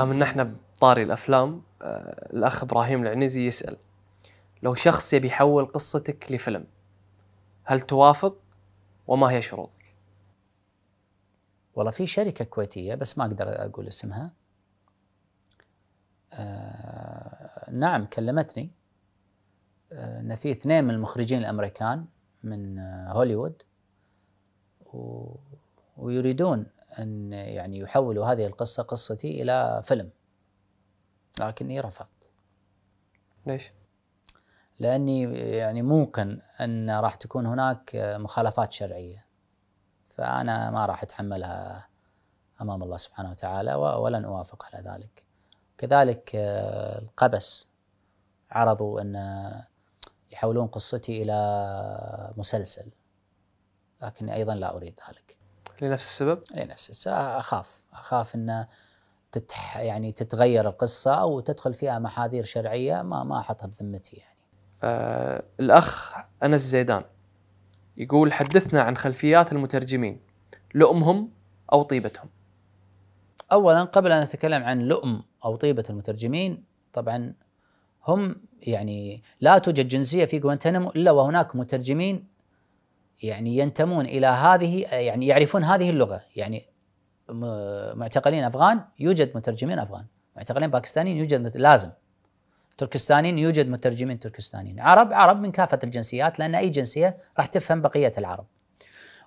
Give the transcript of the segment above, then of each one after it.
دام ان احنا بطاري الافلام آه، الاخ ابراهيم العنزي يسال لو شخص يبي يحول قصتك لفيلم هل توافق وما هي شروطك؟ والله في شركه كويتيه بس ما اقدر اقول اسمها آه نعم كلمتني آه، ان آه في اثنين من المخرجين الامريكان من آه هوليوود و... ويريدون أن يعني يحولوا هذه القصة قصتي إلى فيلم لكني رفضت ليش؟ لأني يعني موقن أن راح تكون هناك مخالفات شرعية فأنا ما راح أتحملها أمام الله سبحانه وتعالى ولن أوافق على ذلك كذلك آه، القبس عرضوا أن يحولون قصتي إلى مسلسل لكن أيضا لا أريد ذلك لنفس السبب؟ لنفس السبب اخاف اخاف ان تتح يعني تتغير القصه او تدخل فيها محاذير شرعيه ما ما احطها بذمتي يعني. آه الاخ انس زيدان يقول حدثنا عن خلفيات المترجمين لؤمهم او طيبتهم. اولا قبل ان اتكلم عن لؤم او طيبه المترجمين طبعا هم يعني لا توجد جنسيه في غوانتنامو الا وهناك مترجمين يعني ينتمون الى هذه يعني يعرفون هذه اللغه يعني معتقلين افغان يوجد مترجمين افغان معتقلين باكستانيين يوجد مت... لازم تركستانيين يوجد مترجمين تركستانيين عرب عرب من كافه الجنسيات لان اي جنسيه راح تفهم بقيه العرب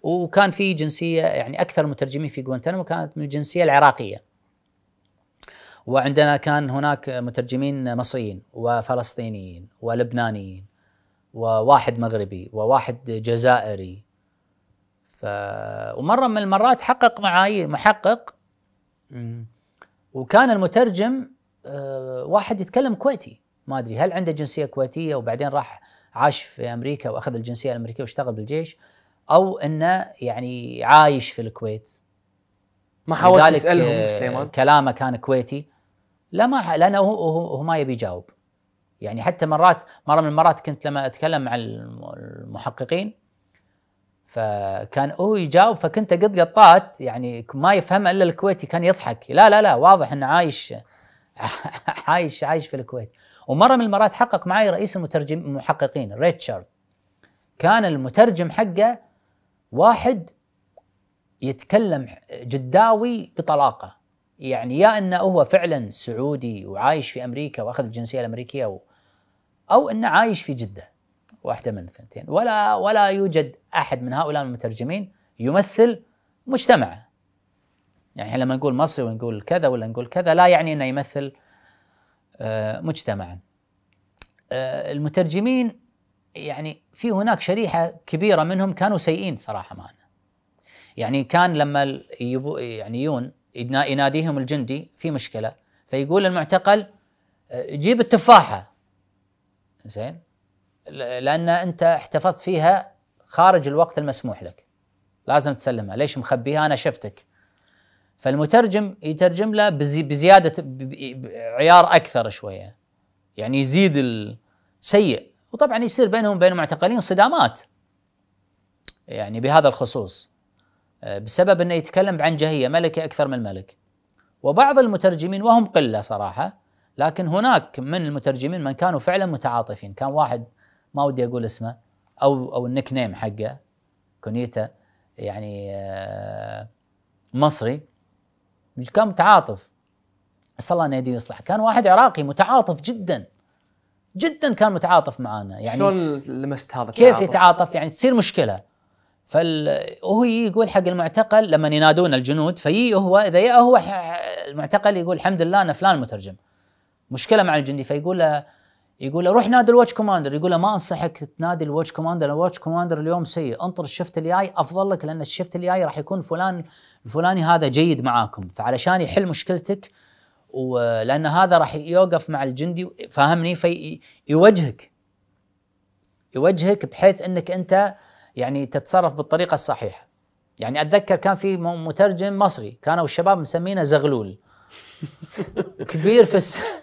وكان في جنسيه يعني اكثر المترجمين في غوانتنامو كانت من الجنسيه العراقيه وعندنا كان هناك مترجمين مصريين وفلسطينيين ولبنانيين وواحد مغربي وواحد جزائري ف ومره من المرات حقق معي محقق وكان المترجم آه، واحد يتكلم كويتي ما ادري هل عنده جنسيه كويتيه وبعدين راح عاش في امريكا واخذ الجنسيه الامريكيه واشتغل بالجيش او انه يعني عايش في الكويت ما حاولت تسالهم آه، سليمان كلامه كان كويتي لا ما لانه هو, هو ما يبي يجاوب يعني حتى مرات مره من المرات كنت لما اتكلم مع المحققين فكان هو يجاوب فكنت قد قطات يعني ما يفهم الا الكويتي كان يضحك لا لا لا واضح انه عايش عايش عايش في الكويت ومره من المرات حقق معي رئيس المترجم المحققين ريتشارد كان المترجم حقه واحد يتكلم جداوي بطلاقه يعني يا انه هو فعلا سعودي وعايش في امريكا واخذ الجنسيه الامريكيه او انه عايش في جده واحده من الثنتين ولا ولا يوجد احد من هؤلاء المترجمين يمثل مجتمعه يعني احنا لما نقول مصري ونقول كذا ولا نقول كذا لا يعني انه يمثل آه، مجتمعا آه، المترجمين يعني في هناك شريحه كبيره منهم كانوا سيئين صراحه معنا يعني كان لما يعني يون يناديهم الجندي في مشكله فيقول المعتقل آه، جيب التفاحه زين لان انت احتفظت فيها خارج الوقت المسموح لك لازم تسلمها ليش مخبيها انا شفتك فالمترجم يترجم له بزي بزياده عيار اكثر شويه يعني يزيد السيء وطبعا يصير بينهم وبين المعتقلين صدامات يعني بهذا الخصوص آه، بسبب انه يتكلم عن جهيه ملكه اكثر من ملك وبعض المترجمين وهم قله صراحه لكن هناك من المترجمين من كانوا فعلا متعاطفين كان واحد ما ودي اقول اسمه او او النك نيم حقه كونيتا يعني آه، مصري كان متعاطف اسال الله ان يهديه كان واحد عراقي متعاطف جدا جدا كان متعاطف معانا يعني شلون لمست هذا كيف يتعاطف يعني تصير مشكله فال وهو يقول حق المعتقل لما ينادون الجنود فيي هو اذا يا هو المعتقل يقول الحمد لله انا فلان مترجم مشكله مع الجندي فيقول له يقول له روح نادي الواتش كوماندر يقول له ما انصحك تنادي الواتش كوماندر الواتش كوماندر اليوم سيء انطر الشفت الجاي افضل لك لان الشفت الجاي راح يكون فلان الفلاني هذا جيد معاكم فعلشان يحل مشكلتك ولان هذا راح يوقف مع الجندي فاهمني في يوجهك يوجهك بحيث انك انت يعني تتصرف بالطريقه الصحيحه يعني اتذكر كان في مترجم مصري كانوا الشباب مسمينه زغلول كبير في السن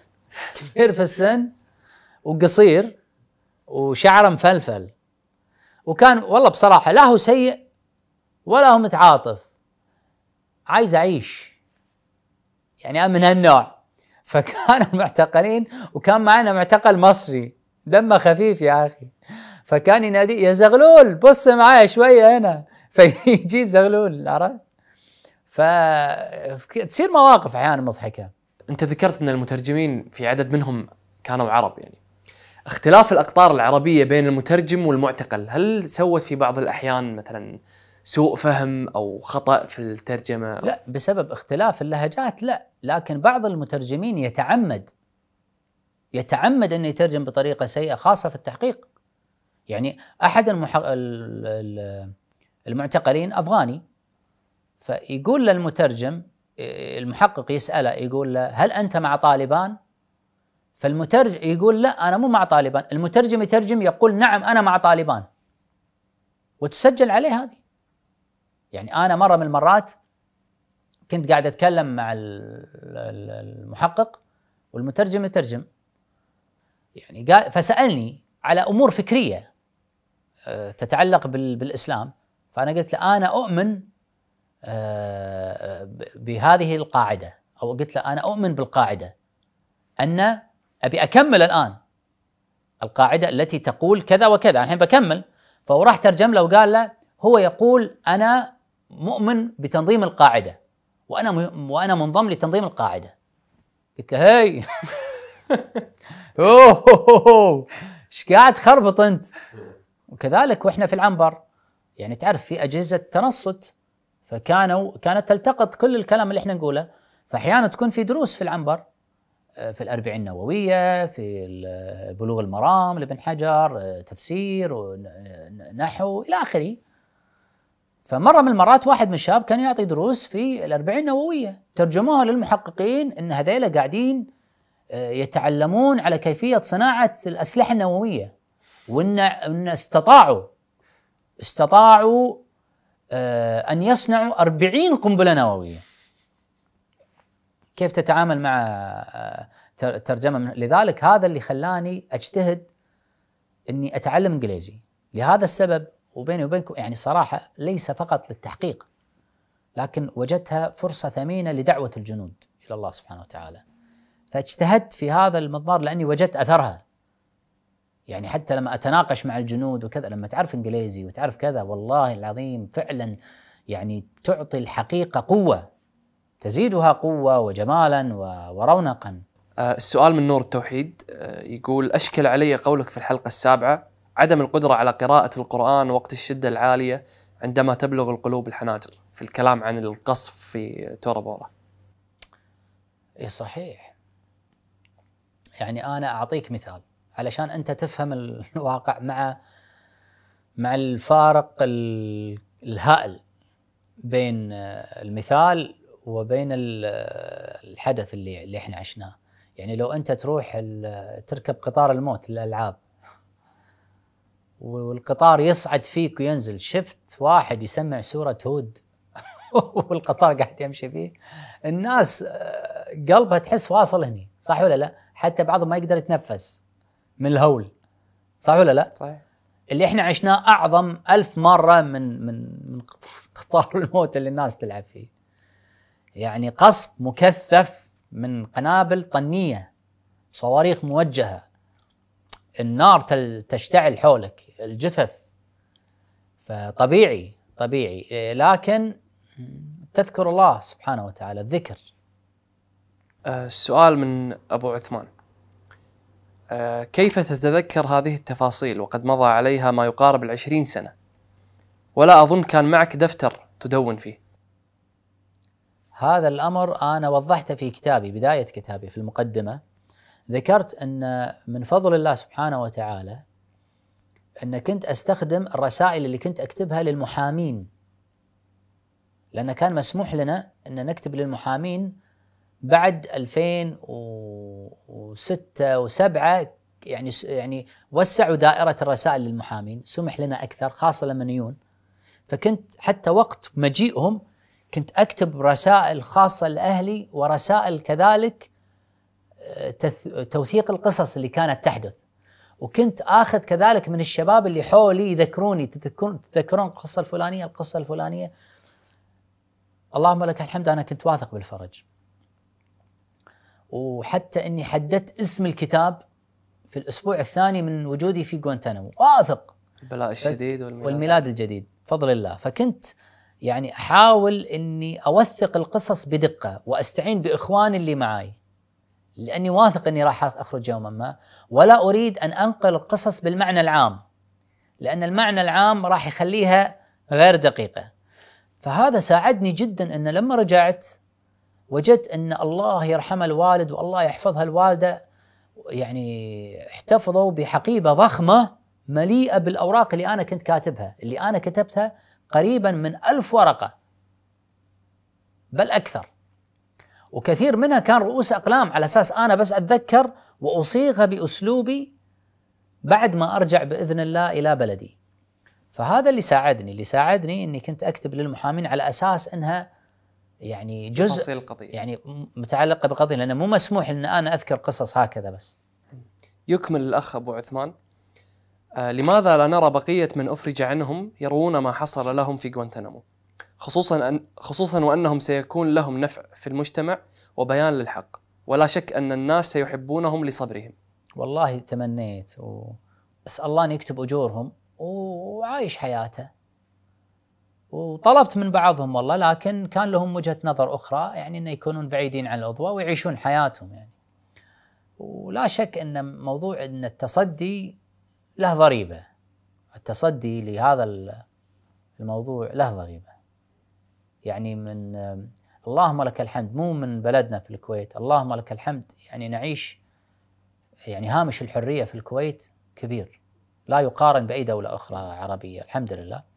كبير في السن وقصير وشعره مفلفل وكان والله بصراحه لا هو سيء ولا هو متعاطف عايز اعيش يعني انا من هالنوع فكانوا المعتقلين وكان معنا معتقل مصري دمه خفيف يا اخي فكان ينادي يا زغلول بص معايا شويه هنا فيجي زغلول عرفت فتصير مواقف احيانا مضحكه انت ذكرت ان المترجمين في عدد منهم كانوا عرب يعني اختلاف الاقطار العربيه بين المترجم والمعتقل هل سوت في بعض الاحيان مثلا سوء فهم او خطا في الترجمه لا بسبب اختلاف اللهجات لا لكن بعض المترجمين يتعمد يتعمد انه يترجم بطريقه سيئه خاصه في التحقيق يعني احد المحق... المعتقلين افغاني فيقول للمترجم المحقق يسأله يقول له هل أنت مع طالبان؟ فالمترجم يقول لا أنا مو مع طالبان المترجم يترجم يقول نعم أنا مع طالبان وتسجل عليه هذه يعني أنا مرة من المرات كنت قاعد أتكلم مع المحقق والمترجم يترجم يعني فسألني على أمور فكرية آه، تتعلق بالإسلام فأنا قلت له أنا أؤمن آه، آه، بهذه القاعده او قلت له انا اؤمن بالقاعده ان ابي اكمل الان القاعده التي تقول كذا وكذا الحين بكمل فهو راح ترجم له وقال له هو يقول انا مؤمن بتنظيم القاعده وانا وانا منضم لتنظيم القاعده قلت له هاي اوه ايش قاعد تخربط انت وكذلك واحنا في العنبر يعني تعرف في اجهزه تنصت فكانوا كانت تلتقط كل الكلام اللي احنا نقوله فاحيانا تكون في دروس في العنبر آه، في الأربعين النووية في آه، بلوغ المرام لابن حجر آه، تفسير ونحو إلى آخره فمرة من المرات واحد من الشباب كان يعطي دروس في الأربعين النووية ترجموها للمحققين أن هذيلا قاعدين يتعلمون على كيفية صناعة الأسلحة النووية وأن استطاعوا استطاعوا أن يصنعوا أربعين قنبلة نووية كيف تتعامل مع آه، ترجمة لذلك هذا اللي خلاني أجتهد أني أتعلم إنجليزي لهذا السبب وبيني وبينكم يعني صراحة ليس فقط للتحقيق لكن وجدتها فرصة ثمينة لدعوة الجنود إلى الله سبحانه وتعالى فاجتهدت في هذا المضمار لأني وجدت أثرها يعني حتى لما اتناقش مع الجنود وكذا لما تعرف انجليزي وتعرف كذا والله العظيم فعلا يعني تعطي الحقيقه قوه تزيدها قوه وجمالا ورونقا. آه، السؤال من نور التوحيد آه، يقول اشكل علي قولك في الحلقه السابعه عدم القدره على قراءه القران وقت الشده العاليه عندما تبلغ القلوب الحناجر في الكلام عن القصف في تورا بورا. اي صحيح. يعني انا اعطيك مثال. علشان انت تفهم الواقع مع مع الفارق الهائل بين آه، المثال وبين آه، الحدث اللي اللي احنا عشناه يعني لو انت تروح آه، تركب قطار الموت للالعاب والقطار يصعد فيك وينزل شفت واحد يسمع سوره هود والقطار قاعد يمشي فيه الناس قلبها تحس واصل هني صح ولا لا حتى بعضهم ما يقدر يتنفس من الهول صح ولا لا؟ صحيح اللي احنا عشناه اعظم ألف مره من من من قطار الموت اللي الناس تلعب فيه. يعني قصف مكثف من قنابل طنيه صواريخ موجهه النار تشتعل حولك الجثث فطبيعي طبيعي لكن تذكر الله سبحانه وتعالى الذكر آه، السؤال من ابو عثمان آه، كيف تتذكر هذه التفاصيل وقد مضى عليها ما يقارب العشرين سنة ولا أظن كان معك دفتر تدون فيه هذا الأمر أنا وضحته في كتابي بداية كتابي في المقدمة ذكرت أن من فضل الله سبحانه وتعالى أن كنت أستخدم الرسائل اللي كنت أكتبها للمحامين لأن كان مسموح لنا أن نكتب للمحامين بعد 2006 و7 يعني يعني وسعوا دائره الرسائل للمحامين، سمح لنا اكثر خاصه لما نيون فكنت حتى وقت مجيئهم كنت اكتب رسائل خاصه لاهلي ورسائل كذلك آه، توثيق القصص اللي كانت تحدث وكنت اخذ كذلك من الشباب اللي حولي يذكروني تذكرون تذكرون القصه الفلانيه القصه الفلانيه اللهم لك الحمد انا كنت واثق بالفرج وحتى اني حددت اسم الكتاب في الاسبوع الثاني من وجودي في غوانتانامو واثق البلاء الشديد والميلاد, والميلاد الجديد فضل الله فكنت يعني احاول اني اوثق القصص بدقه واستعين باخواني اللي معي لاني واثق اني راح اخرج يوما ما ولا اريد ان انقل القصص بالمعنى العام لان المعنى العام راح يخليها غير دقيقه فهذا ساعدني جدا ان لما رجعت وجدت ان الله يرحم الوالد والله يحفظها الوالده يعني احتفظوا بحقيبه ضخمه مليئه بالاوراق اللي انا كنت كاتبها، اللي انا كتبتها قريبا من ألف ورقه بل اكثر. وكثير منها كان رؤوس اقلام على اساس انا بس اتذكر واصيغها باسلوبي بعد ما ارجع باذن الله الى بلدي. فهذا اللي ساعدني، اللي ساعدني اني كنت اكتب للمحامين على اساس انها يعني جزء تفاصيل القضية يعني متعلقة بالقضية لأنه مو مسموح أن أنا أذكر قصص هكذا بس يكمل الأخ أبو عثمان آه لماذا لا نرى بقية من أفرج عنهم يروون ما حصل لهم في غوانتنامو خصوصا أن خصوصا وأنهم سيكون لهم نفع في المجتمع وبيان للحق ولا شك أن الناس سيحبونهم لصبرهم والله تمنيت وأسأل الله أن يكتب أجورهم وعايش حياته وطلبت من بعضهم والله لكن كان لهم وجهه نظر اخرى يعني انه يكونون بعيدين عن الاضواء ويعيشون حياتهم يعني. ولا شك ان موضوع ان التصدي له ضريبه. التصدي لهذا الموضوع له ضريبه. يعني من اللهم لك الحمد مو من بلدنا في الكويت، اللهم لك الحمد يعني نعيش يعني هامش الحريه في الكويت كبير لا يقارن باي دوله اخرى عربيه الحمد لله.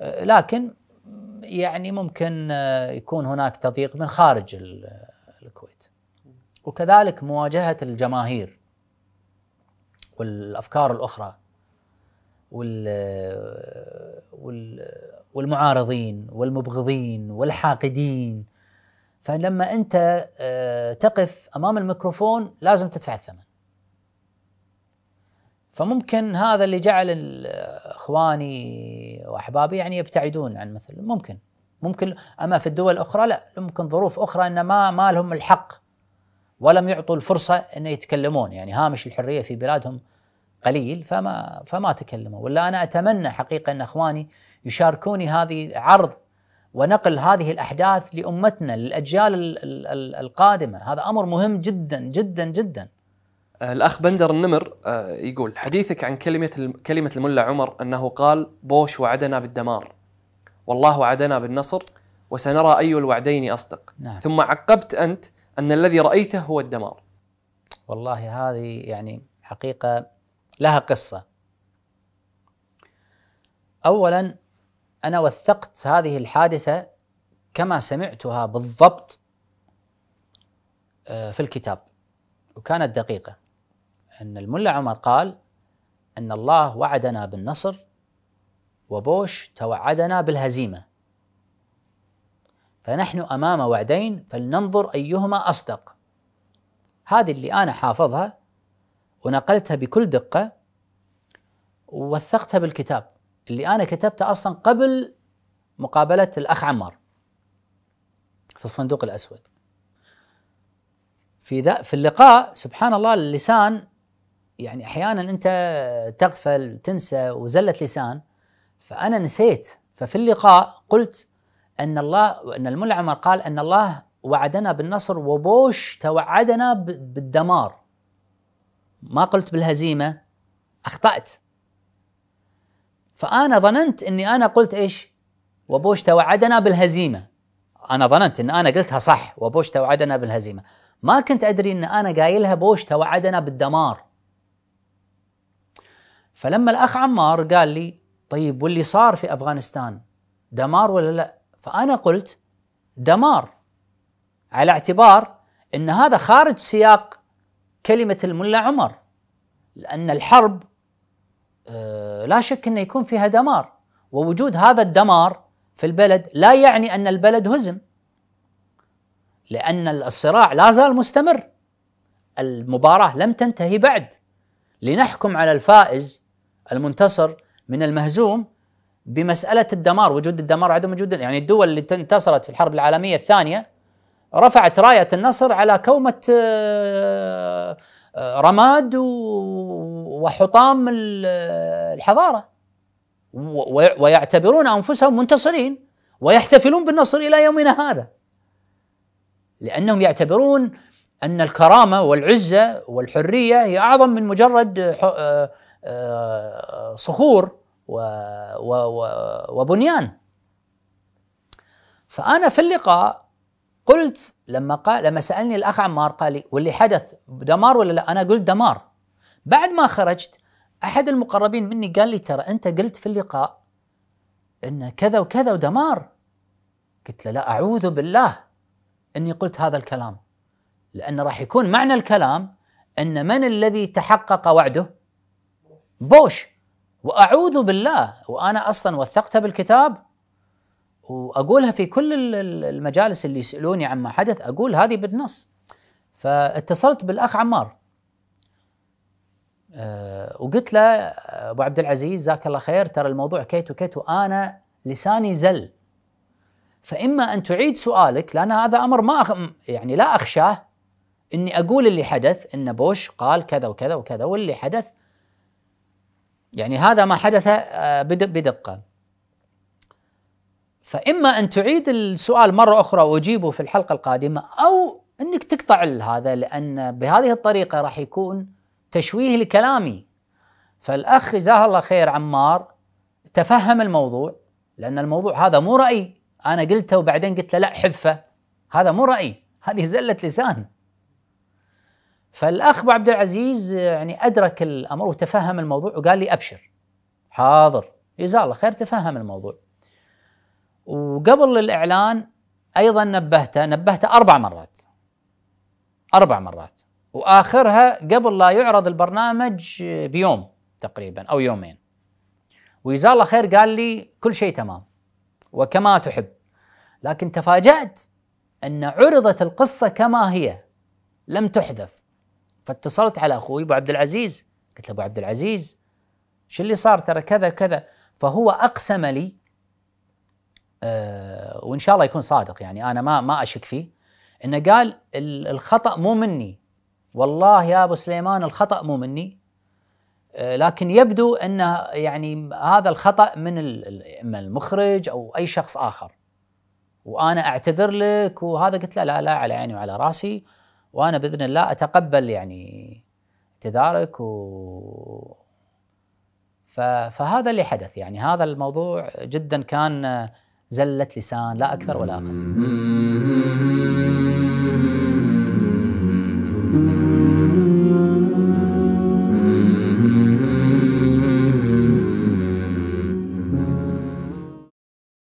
آه، لكن يعني ممكن آه، يكون هناك تضييق من خارج الكويت وكذلك مواجهة الجماهير والأفكار الأخرى وال والمعارضين والمبغضين والحاقدين فلما أنت آه، تقف أمام الميكروفون لازم تدفع الثمن فممكن هذا اللي جعل اخواني واحبابي يعني يبتعدون عن مثل ممكن ممكن اما في الدول الاخرى لا ممكن ظروف اخرى ان ما ما لهم الحق ولم يعطوا الفرصه ان يتكلمون يعني هامش الحريه في بلادهم قليل فما فما تكلموا ولا انا اتمنى حقيقه ان اخواني يشاركوني هذه عرض ونقل هذه الاحداث لامتنا للاجيال القادمه هذا امر مهم جدا جدا جدا آه، الاخ بندر النمر آه، يقول حديثك عن كلمه كلمه الملا عمر انه قال بوش وعدنا بالدمار والله وعدنا بالنصر وسنرى اي الوعدين اصدق نعم. ثم عقبت انت ان الذي رايته هو الدمار والله هذه يعني حقيقه لها قصه اولا انا وثقت هذه الحادثه كما سمعتها بالضبط آه، في الكتاب وكانت دقيقه أن الملا عمر قال أن الله وعدنا بالنصر وبوش توعدنا بالهزيمة فنحن أمام وعدين فلننظر أيهما أصدق هذه اللي أنا حافظها ونقلتها بكل دقة ووثقتها بالكتاب اللي أنا كتبته أصلا قبل مقابلة الأخ عمار في الصندوق الأسود في ذا في اللقاء سبحان الله اللسان يعني احيانا انت تغفل تنسى وزله لسان فانا نسيت ففي اللقاء قلت ان الله ان الملعمر قال ان الله وعدنا بالنصر وبوش توعدنا بالدمار ما قلت بالهزيمه اخطات فانا ظننت اني انا قلت ايش وبوش توعدنا بالهزيمه انا ظننت ان انا قلتها صح وبوش توعدنا بالهزيمه ما كنت ادري ان انا قايلها بوش توعدنا بالدمار فلما الأخ عمار قال لي طيب واللي صار في أفغانستان دمار ولا لا فأنا قلت دمار على اعتبار أن هذا خارج سياق كلمة الملا عمر لأن الحرب آه، لا شك أنه يكون فيها دمار ووجود هذا الدمار في البلد لا يعني أن البلد هزم لأن الصراع لا زال مستمر المباراة لم تنتهي بعد لنحكم على الفائز المنتصر من المهزوم بمسألة الدمار وجود الدمار وعدم وجود يعني الدول اللي انتصرت في الحرب العالمية الثانية رفعت راية النصر على كومة آه، آه، رماد وحطام الحضارة ويعتبرون أنفسهم منتصرين ويحتفلون بالنصر إلى يومنا هذا لأنهم يعتبرون أن الكرامة والعزة والحرية هي أعظم من مجرد آه، صخور وبنيان فأنا في اللقاء قلت لما قال لما سألني الأخ عمار قال لي واللي حدث دمار ولا لا أنا قلت دمار بعد ما خرجت أحد المقربين مني قال لي ترى أنت قلت في اللقاء أن كذا وكذا ودمار قلت له لا أعوذ بالله أني قلت هذا الكلام لأن راح يكون معنى الكلام أن من الذي تحقق وعده بوش واعوذ بالله وانا اصلا وثقتها بالكتاب واقولها في كل المجالس اللي يسالوني عما حدث اقول هذه بالنص فاتصلت بالاخ عمار أه وقلت له ابو عبد العزيز جزاك الله خير ترى الموضوع كيت وكيت وانا لساني زل فاما ان تعيد سؤالك لان هذا امر ما أخ... يعني لا اخشاه اني اقول اللي حدث ان بوش قال كذا وكذا وكذا واللي حدث يعني هذا ما حدث آه، بدقه فاما ان تعيد السؤال مره اخرى واجيبه في الحلقه القادمه او انك تقطع هذا لان بهذه الطريقه راح يكون تشويه لكلامي فالاخ جزاه الله خير عمار تفهم الموضوع لان الموضوع هذا مو راي انا قلته وبعدين قلت له لا حذفه هذا مو راي هذه زله لسان فالاخ ابو عبد العزيز يعني ادرك الامر وتفهم الموضوع وقال لي ابشر حاضر جزاه الله خير تفهم الموضوع وقبل الاعلان ايضا نبهته نبهته اربع مرات اربع مرات واخرها قبل لا يعرض البرنامج بيوم تقريبا او يومين وجزاه الله خير قال لي كل شيء تمام وكما تحب لكن تفاجات ان عرضت القصه كما هي لم تحذف فاتصلت على اخوي ابو عبد العزيز قلت له ابو عبد العزيز شو اللي صار ترى كذا كذا فهو اقسم لي أه وان شاء الله يكون صادق يعني انا ما ما اشك فيه انه قال الخطا مو مني والله يا ابو سليمان الخطا مو مني آه، لكن يبدو ان يعني هذا الخطا من اما المخرج او اي شخص اخر وانا اعتذر لك وهذا قلت له لا لا على عيني وعلى راسي وانا باذن الله اتقبل يعني تدارك و فهذا اللي حدث يعني هذا الموضوع جدا كان زله لسان لا اكثر ولا اقل